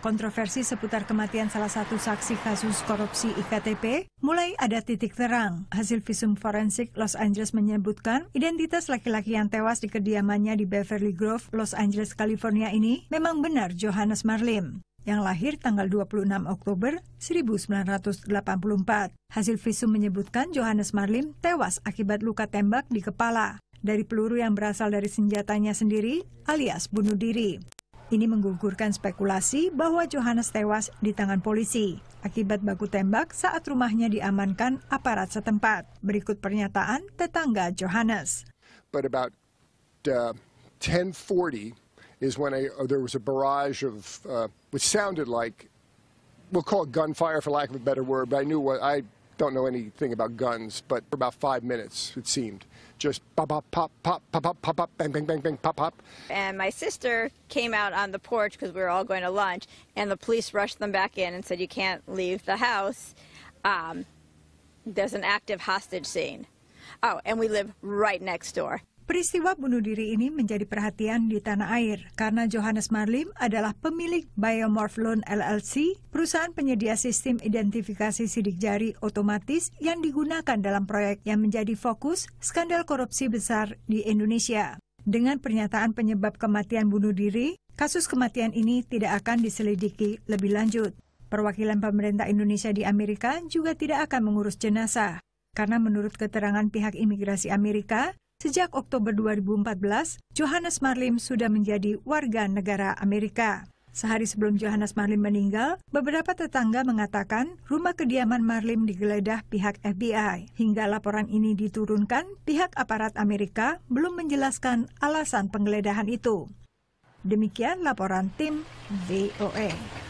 Kontroversi seputar kematian salah satu saksi kasus korupsi IKTP mulai ada titik terang. Hasil visum forensik Los Angeles menyebutkan identitas laki-laki yang tewas di kediamannya di Beverly Grove, Los Angeles, California ini memang benar Johannes Marlim yang lahir tanggal 26 Oktober 1984. Hasil visum menyebutkan Johannes Marlim tewas akibat luka tembak di kepala dari peluru yang berasal dari senjatanya sendiri alias bunuh diri. Ini menggugurkan spekulasi bahwa Johannes tewas di tangan polisi akibat baku tembak saat rumahnya diamankan aparat setempat. Berikut pernyataan tetangga Johannes. But about uh, 10:40 is when I, uh, there was a barrage of uh, which sounded like we'll call it gunfire for lack of a better word, but I knew what I don't know anything about guns, but for about five minutes it seemed. just pop, pop, pop, pop, pop, pop, pop, bang, bang, bang, bang, pop, pop. And my sister came out on the porch because we were all going to lunch, and the police rushed them back in and said, you can't leave the house. Um, there's an active hostage scene. Oh, and we live right next door. Peristiwa bunuh diri ini menjadi perhatian di tanah air karena Johannes Marlim adalah pemilik Loan LLC, perusahaan penyedia sistem identifikasi sidik jari otomatis yang digunakan dalam proyek yang menjadi fokus skandal korupsi besar di Indonesia. Dengan pernyataan penyebab kematian bunuh diri, kasus kematian ini tidak akan diselidiki lebih lanjut. Perwakilan pemerintah Indonesia di Amerika juga tidak akan mengurus jenazah. Karena menurut keterangan pihak imigrasi Amerika, Sejak Oktober 2014, Johannes Marlim sudah menjadi warga negara Amerika. Sehari sebelum Johannes Marlim meninggal, beberapa tetangga mengatakan rumah kediaman Marlim digeledah pihak FBI. Hingga laporan ini diturunkan, pihak aparat Amerika belum menjelaskan alasan penggeledahan itu. Demikian laporan tim VOA. E.